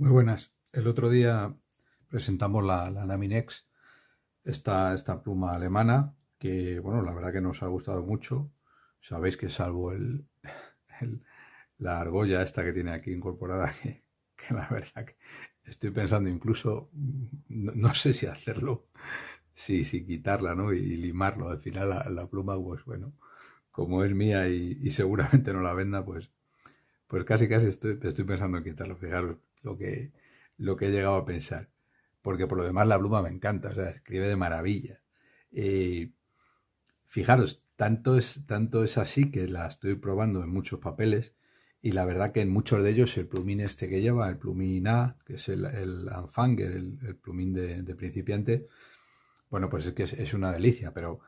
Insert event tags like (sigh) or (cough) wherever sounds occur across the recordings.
Muy buenas. El otro día presentamos la, la Daminex, esta, esta pluma alemana, que bueno, la verdad que nos ha gustado mucho. Sabéis que salvo el, la argolla esta que tiene aquí incorporada, (laughs) que, la verdad que estoy pensando incluso, no, sé si hacerlo, si, si quitarla ¿no? y, limarlo. Al final la, pluma, pues bueno, como es mía y, seguramente no la venda, pues, pues casi casi estoy, estoy pensando en quitarlo. Fijaros, lo que, lo que he llegado a pensar. Porque por lo demás la pluma me encanta, o sea, escribe de maravilla. Eh, fijaros, tanto es, tanto es así que la estoy probando en muchos papeles y la verdad que en muchos de ellos el plumín este que lleva, el plumín A, que es el, el el, plumín de, principiante, bueno, pues es que es, una delicia, pero,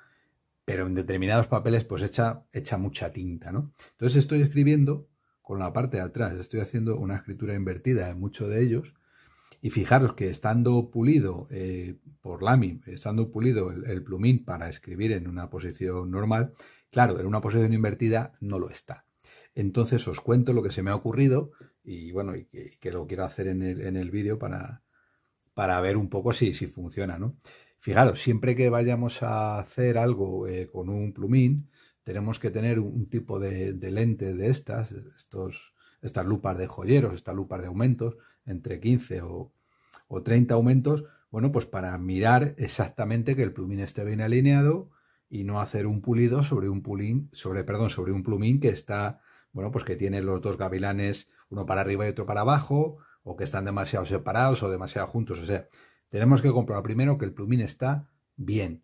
pero en determinados papeles pues echa, echa mucha tinta, ¿no? Entonces estoy escribiendo con la parte de atrás. Estoy haciendo una escritura invertida en muchos de ellos. Y fijaros que estando pulido eh, por Lamy, estando pulido el, plumín para escribir en una posición normal, claro, en una posición invertida no lo está. Entonces os cuento lo que se me ha ocurrido y bueno, y que, lo quiero hacer en el, en el vídeo para, para ver un poco si, si funciona, ¿no? Fijaros, siempre que vayamos a hacer algo eh, con un plumín, tenemos que tener un tipo de, lente de estas, estos, estas lupas de joyeros, estas lupas de aumentos, entre 15 o, 30 aumentos, bueno, pues para mirar exactamente que el plumín esté bien alineado y no hacer un pulido sobre un pulín, sobre, perdón, sobre un plumín que está, bueno, pues que tiene los dos gavilanes, uno para arriba y otro para abajo, o que están demasiado separados o demasiado juntos. O sea, tenemos que comprobar primero que el plumín está bien,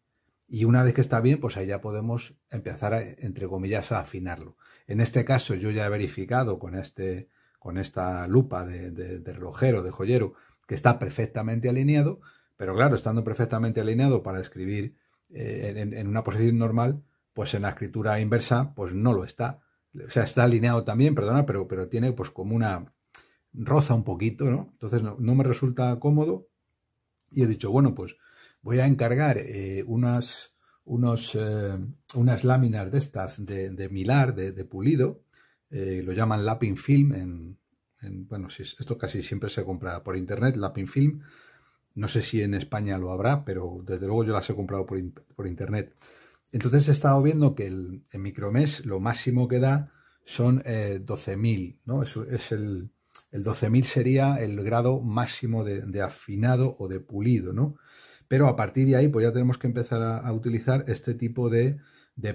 y una vez que está bien, pues ahí ya podemos empezar, entre comillas, a afinarlo. En este caso, yo ya he verificado con, este, con esta lupa de, de, de relojero, de joyero, que está perfectamente alineado, pero claro, estando perfectamente alineado para escribir eh, en, una posición normal, pues en la escritura inversa, pues no lo está. O sea, está alineado también, perdona, pero, pero tiene pues como una roza un poquito, ¿no? Entonces no me resulta cómodo y he dicho, bueno, pues voy a encargar eh, unas, unos, eh, unas láminas de estas de, de milar, de, pulido, eh, lo llaman lapping film, bueno, esto casi siempre se compra por internet, lapping film, no sé si en España lo habrá, pero desde luego yo las he comprado por, internet. Entonces he estado viendo que el, el micromes lo máximo que da son 12.000, ¿no? es el, el 12.000 sería el grado máximo de, de afinado o de pulido, ¿no? Pero a partir de ahí, pues ya tenemos que empezar a, utilizar este tipo de,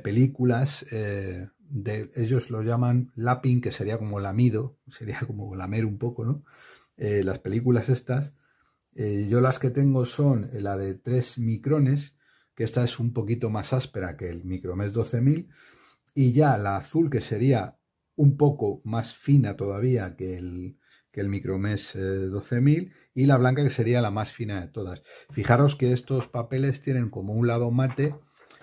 películas. Eh, de, ellos lo llaman lapping, que sería como lamido, (laughs) sería como lamer un poco, ¿no? Eh, las películas estas. Eh, yo las que tengo son la de 3 micrones, que esta es un poquito más áspera que el micromes 12000, y ya la azul, que sería un poco más fina todavía que el, que el micromes 12.000 eh, y la blanca que sería la más fina de todas. Fijaros que estos papeles tienen como un lado mate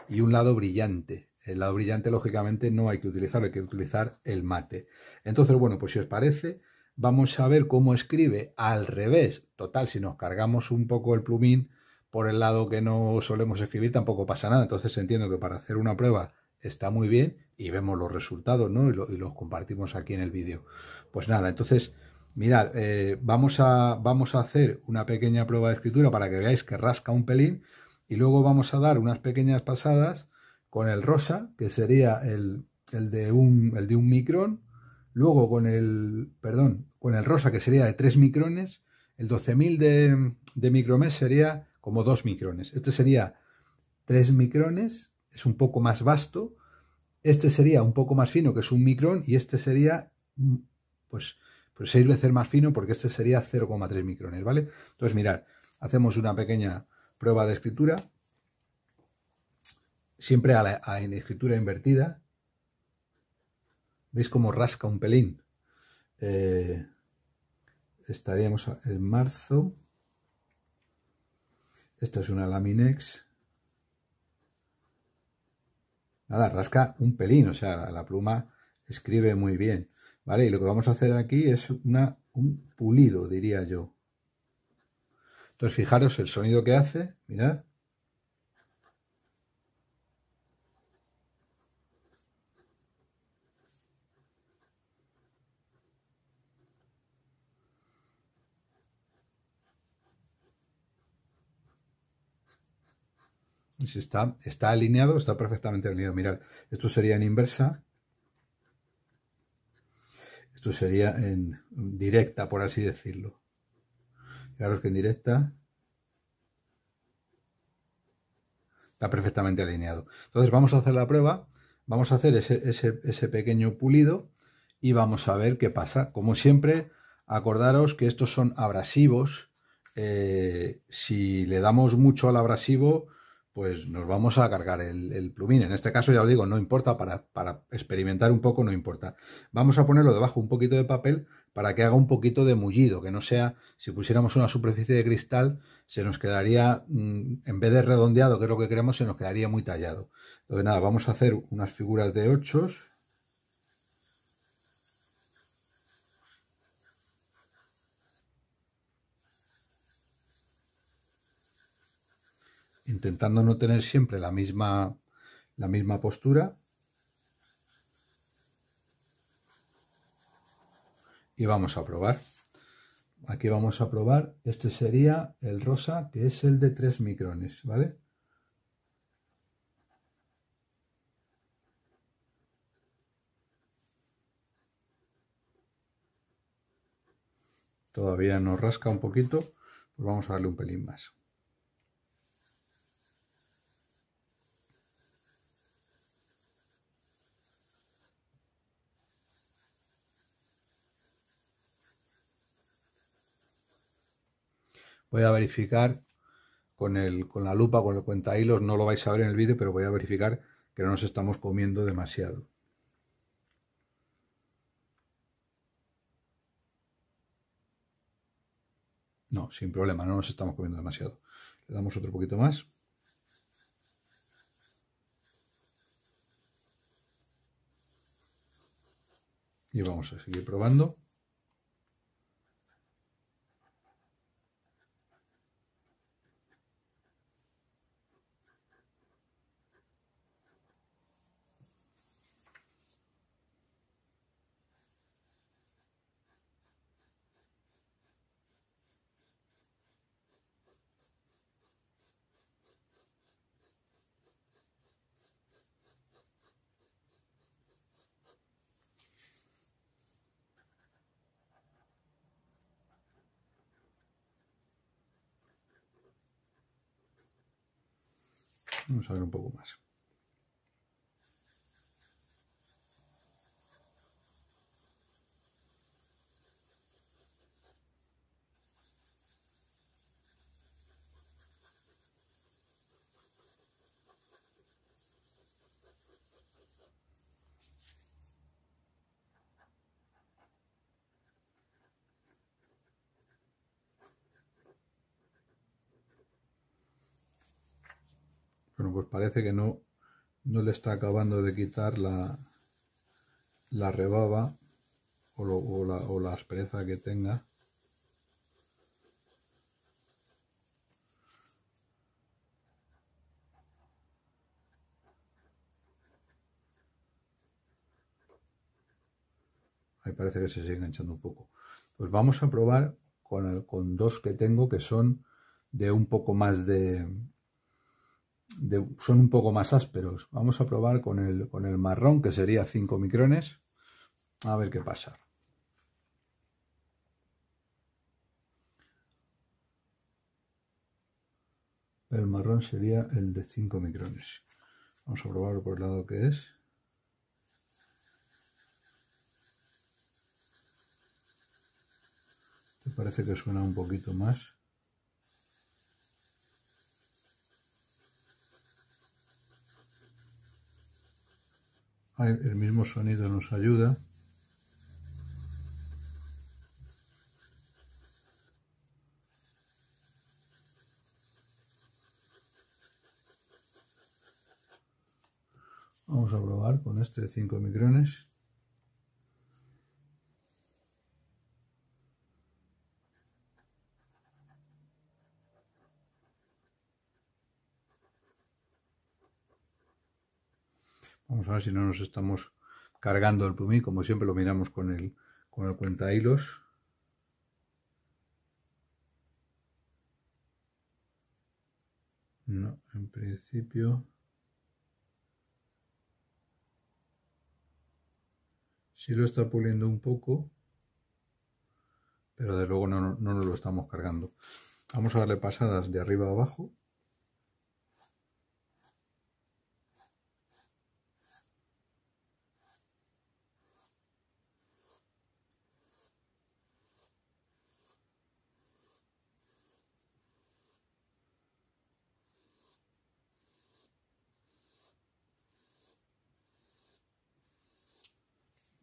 y un lado brillante. El lado brillante, lógicamente, no hay que utilizarlo, hay que utilizar el mate. Entonces, bueno, pues si os parece, vamos a ver cómo escribe al revés. Total, si nos cargamos un poco el plumín por el lado que no solemos escribir, tampoco pasa nada. Entonces entiendo que para hacer una prueba está muy bien y vemos los resultados, ¿no? y los compartimos aquí en el vídeo. Pues nada, entonces mirad, eh, vamos, a, vamos a hacer una pequeña prueba de escritura para que veáis que rasca un pelín y luego vamos a dar unas pequeñas pasadas con el rosa, que sería el, de, un, el de micrón, luego con el, perdón, con el rosa, que sería de tres micrones, el 12.000 de, de micromes sería como dos micrones. Este sería tres micrones, es un poco más vasto, este sería un poco más fino, que es un micrón, y este sería, mm, pues, pues seis veces más fino porque este sería 0,3 micrones, ¿vale? Entonces, mirar, hacemos una pequeña prueba de escritura, siempre en escritura invertida. ¿Veis cómo rasca un pelín? Eh, estaríamos en marzo. Esta es una Laminex. Nada, rasca un pelín, o sea, la pluma escribe muy bien. Y lo que vamos a hacer aquí es un pulido, diría yo. Entonces, fijaros el sonido que hace, mirad. Está, está, alineado, está perfectamente alineado. Mirad, esto sería en inversa. Esto sería en directa, por así decirlo. Fijaros que en directa está perfectamente alineado. Entonces vamos a hacer la prueba, vamos a hacer ese, pequeño pulido y vamos a ver qué pasa. Como siempre, acordaros que estos son abrasivos. Eh, si le damos mucho al abrasivo, pues nos vamos a cargar el, plumín. En este caso, ya os digo, no importa, para, para, experimentar un poco no importa. Vamos a ponerlo debajo un poquito de papel para que haga un poquito de mullido, que no sea, si pusiéramos una superficie de cristal, se nos quedaría, mm, en vez de redondeado, que es lo que queremos, se nos quedaría muy tallado. Entonces, nada, vamos a hacer unas figuras de ochos intentando no tener siempre la misma, la misma postura. Y vamos a probar. Aquí vamos a probar. Este sería el rosa, que es el de 3 micrones, ¿vale? Todavía nos rasca un poquito, pues vamos a darle un pelín más. Voy a verificar con, el, con la lupa, con el cuenta hilos, no lo vais a ver en el vídeo, pero voy a verificar que no nos estamos comiendo demasiado. No, sin problema, no nos estamos comiendo demasiado. Le damos otro poquito más. Y vamos a seguir probando. Vamos a ver un poco más. pues parece que no, no le está acabando de quitar la, la rebaba o, o, la, aspereza que tenga. Ahí parece que se sigue enganchando un poco. Pues vamos a probar con, con dos que tengo que son de un poco más de, son un poco más ásperos. Vamos a probar con el, con el marrón, que sería 5 micrones. A ver qué pasa. El marrón sería el de 5 micrones. Vamos a probarlo por el lado que es. Te parece que suena un poquito más. el mismo sonido nos ayuda. Vamos a probar con este de 5 micrones. Vamos a ver si no nos estamos cargando el plumí, como siempre lo miramos con el, con el cuenta hilos. No, en principio... Sí lo está puliendo un poco, pero de luego no, no, no nos lo estamos cargando. Vamos a darle pasadas de arriba a abajo.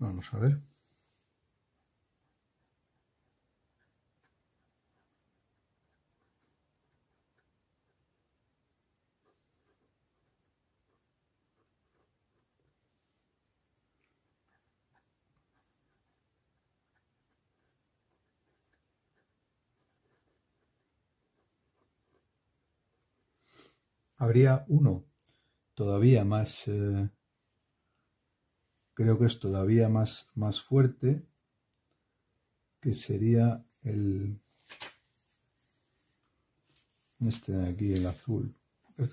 Vamos a ver. Habría uno todavía más eh, creo que es todavía más, más fuerte, que sería el... Este de aquí, el azul.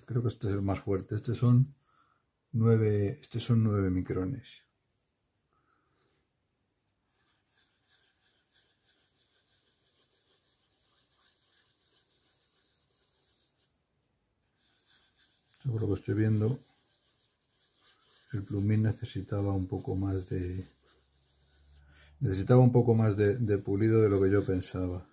Creo que este es el más fuerte. Este son nueve este son 9 micrones. Seguro que estoy viendo el plumín necesitaba un poco más de necesitaba un poco más de, pulido de lo que yo pensaba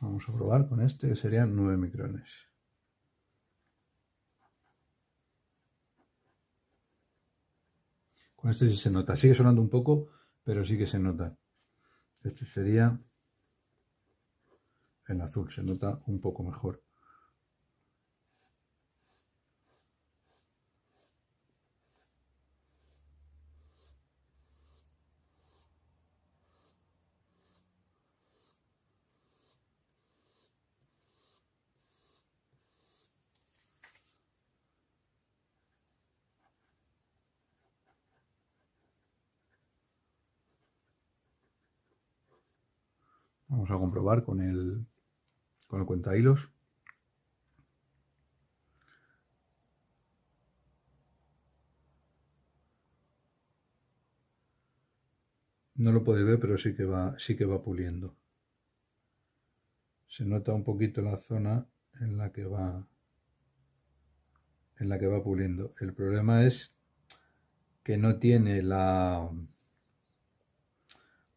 Vamos a probar con este que serían 9 micrones. Con este sí se nota. Sigue sonando un poco, pero sí que se nota. Este sería en azul, se nota un poco mejor. Vamos a comprobar con el, con el cuenta hilos. No lo puede ver, pero sí que va, sí que va puliendo. Se nota un poquito la zona en la que va en la que va puliendo. El problema es que no tiene la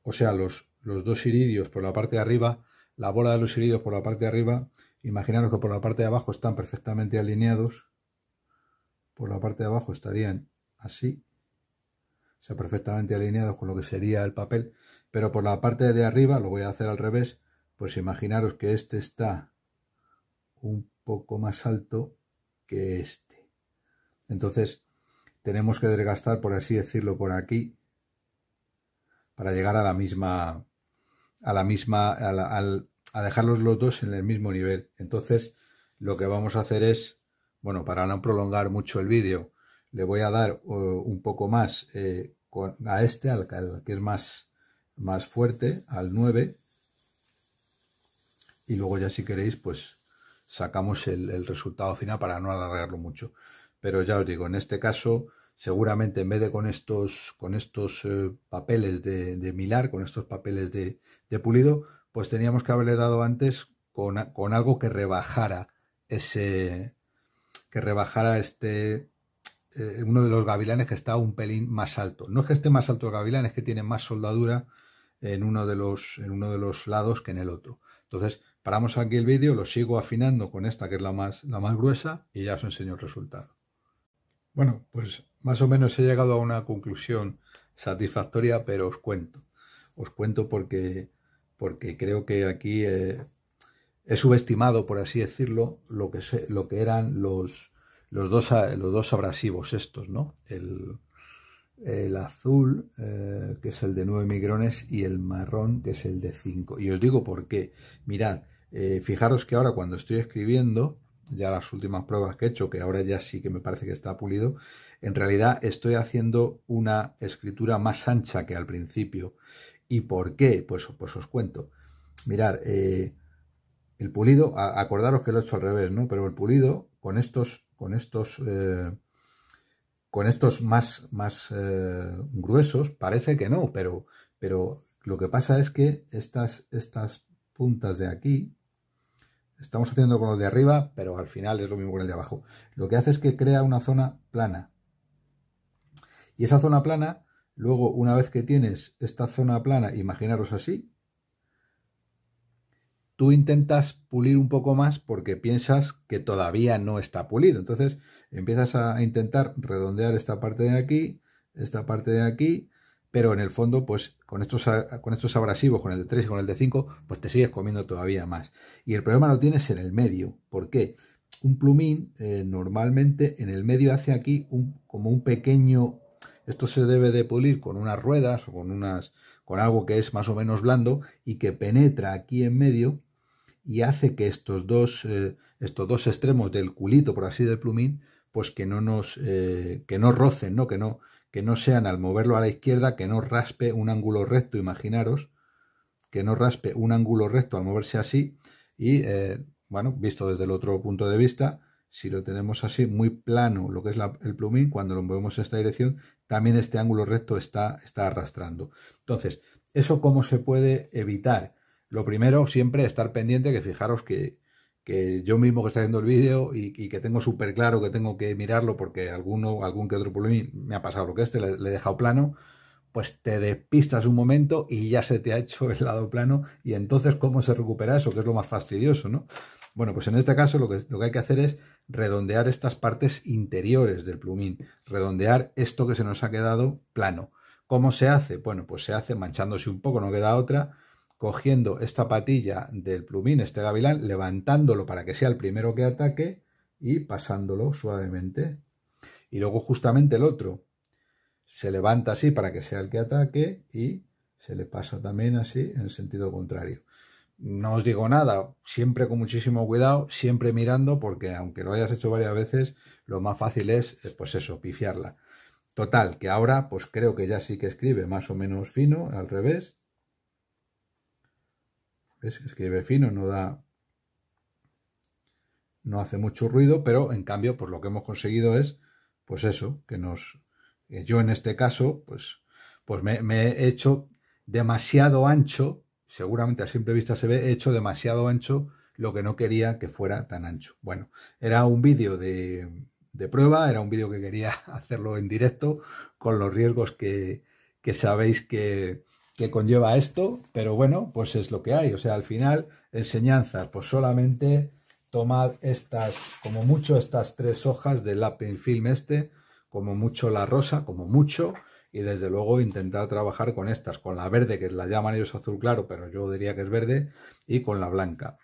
o sea, los los dos iridios por la parte de arriba, la bola de los iridios por la parte de arriba, imaginaros que por la parte de abajo están perfectamente alineados, por la parte de abajo estarían así, o sea, perfectamente alineados con lo que sería el papel, pero por la parte de arriba, lo voy a hacer al revés, pues imaginaros que este está un poco más alto que este. Entonces, tenemos que desgastar, por así decirlo, por aquí, para llegar a la misma a la misma, a, al, a dejarlos los dos en el mismo nivel. Entonces, lo que vamos a hacer es, bueno, para no prolongar mucho el vídeo, le voy a dar un poco más eh, con, a este, al, que es más, más fuerte, al 9. Y luego ya si queréis, pues sacamos el, el resultado final para no alargarlo mucho. Pero ya os digo, en este caso seguramente en vez de con estos, con estos eh, papeles de, Milar, con estos papeles de, pulido, pues teníamos que haberle dado antes con, algo que rebajara ese, que rebajara este, eh, uno de los gavilanes que está un pelín más alto. No es que esté más alto el gavilán, es que tiene más soldadura en uno de los, en uno de los lados que en el otro. Entonces, paramos aquí el vídeo, lo sigo afinando con esta que es la más, la más gruesa y ya os enseño el resultado. Bueno, pues más o menos he llegado a una conclusión satisfactoria, pero os cuento. Os cuento porque, porque creo que aquí eh, he subestimado, por así decirlo, lo que, lo que eran los, los, dos, los dos abrasivos estos, ¿no? El, azul, eh, que es el de 9 micrones, y el marrón, que es el de 5. Y os digo por qué. Mirad, eh, fijaros que ahora cuando estoy escribiendo, ya las últimas pruebas que he hecho, que ahora ya sí que me parece que está pulido, en realidad estoy haciendo una escritura más ancha que al principio. ¿Y por qué? Pues, pues os cuento. Mirad, eh, el pulido, acordaros que lo he hecho al revés, ¿no? Pero el pulido, con estos, con estos, eh, con estos más, más eh, gruesos, parece que no, pero, pero lo que pasa es que estas, estas puntas de aquí, Estamos haciendo con los de arriba, pero al final es lo mismo con el de abajo. Lo que hace es que crea una zona plana. Y esa zona plana, luego una vez que tienes esta zona plana, imaginaros así, tú intentas pulir un poco más porque piensas que todavía no está pulido. Entonces empiezas a intentar redondear esta parte de aquí, esta parte de aquí, pero en el fondo, pues con estos, con estos abrasivos, con el de 3 y con el de 5, pues te sigues comiendo todavía más. Y el problema lo tienes en el medio. ¿Por qué? Un plumín eh, normalmente en el medio hace aquí como un pequeño... Esto se debe de pulir con unas ruedas o con, unas, con algo que es más o menos blando y que penetra aquí en medio y hace que estos dos, eh, estos dos extremos del culito, por así del plumín, pues que no nos, eh, que no rocen, ¿no? Que no, que no sean al moverlo a la izquierda, que no raspe un ángulo recto, imaginaros, que no raspe un ángulo recto al moverse así y, eh, bueno, visto desde el otro punto de vista, si lo tenemos así muy plano, lo que es el plumín, cuando lo movemos en esta dirección, también este ángulo recto está, está arrastrando. Entonces, ¿eso cómo se puede evitar? Lo primero, siempre estar pendiente que fijaros que, que yo mismo que estoy haciendo el vídeo y, que tengo súper claro que tengo que mirarlo porque alguno, algún que otro plumín me ha pasado lo que este, le, le, he dejado plano, pues te despistas un momento y ya se te ha hecho el lado plano y entonces cómo se recupera eso, que es lo más fastidioso, ¿no? Bueno, pues en este caso lo que, lo que hay que hacer es redondear estas partes interiores del plumín, redondear esto que se nos ha quedado plano. ¿Cómo se hace? Bueno, pues se hace manchándose un poco, no queda otra, cogiendo esta patilla del plumín, este gavilán, levantándolo para que sea el primero que ataque y pasándolo suavemente. Y luego justamente el otro se levanta así para que sea el que ataque y se le pasa también así en sentido contrario. No os digo nada, siempre con muchísimo cuidado, siempre mirando, porque aunque lo hayas hecho varias veces, lo más fácil es, eh, pues eso, pifiarla. Total, que ahora pues creo que ya sí que escribe más o menos fino, al revés, que Escribe fino, no da... No hace mucho ruido, pero en cambio, pues lo que hemos conseguido es, pues eso, que nos... Eh, yo en este caso, pues, pues me, he hecho demasiado ancho, seguramente a simple vista se ve, he hecho demasiado ancho lo que no quería que fuera tan ancho. Bueno, era un vídeo de, de prueba, era un vídeo que quería (laughs) hacerlo en directo, con los riesgos que, que sabéis que, que conlleva esto, pero bueno, pues es lo que hay. O sea, al final, enseñanza, pues solamente tomad estas, como mucho estas tres hojas del lápiz Film este, como mucho la rosa, como mucho, y desde luego intentar trabajar con estas, con la verde, que la llaman ellos azul claro, pero yo diría que es verde, y con la blanca.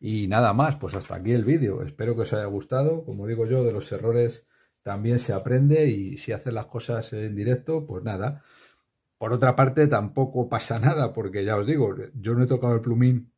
Y nada más, pues hasta aquí el vídeo. Espero que os haya gustado. Como digo yo, de los errores también se aprende y si haces las cosas en directo, pues nada, por otra parte, tampoco pasa nada, porque ya os digo, yo no he tocado el plumín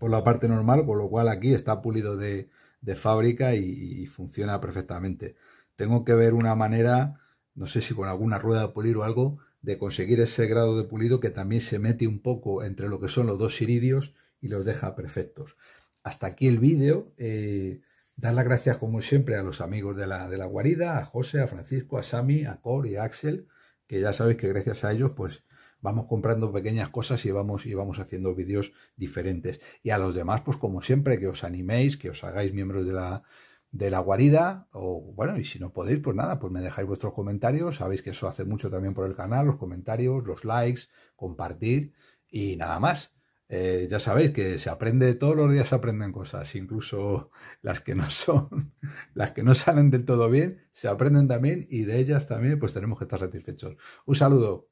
por la parte normal, por lo cual aquí está pulido de, fábrica y, funciona perfectamente. Tengo que ver una manera, no sé si con alguna rueda de pulir o algo, de conseguir ese grado de pulido que también se mete un poco entre lo que son los dos iridios y los deja perfectos. Hasta aquí el vídeo. Eh, dar las gracias como siempre a los amigos de la, de la guarida, a José, a Francisco, a Sami, a Cor y a Axel que ya sabéis que gracias a ellos, pues vamos comprando pequeñas cosas y vamos, y vamos haciendo vídeos diferentes. Y a los demás, pues como siempre, que os animéis, que os hagáis miembros de la, de la guarida o bueno y si no podéis pues nada pues me dejáis vuestros comentarios sabéis que eso hace mucho también por el canal los comentarios los likes compartir y nada más eh, ya sabéis que se aprende, todos los días se aprenden cosas, incluso las que no son, (laughs) las que no salen del todo bien, se aprenden también y de ellas también pues tenemos que estar satisfechos. Un saludo.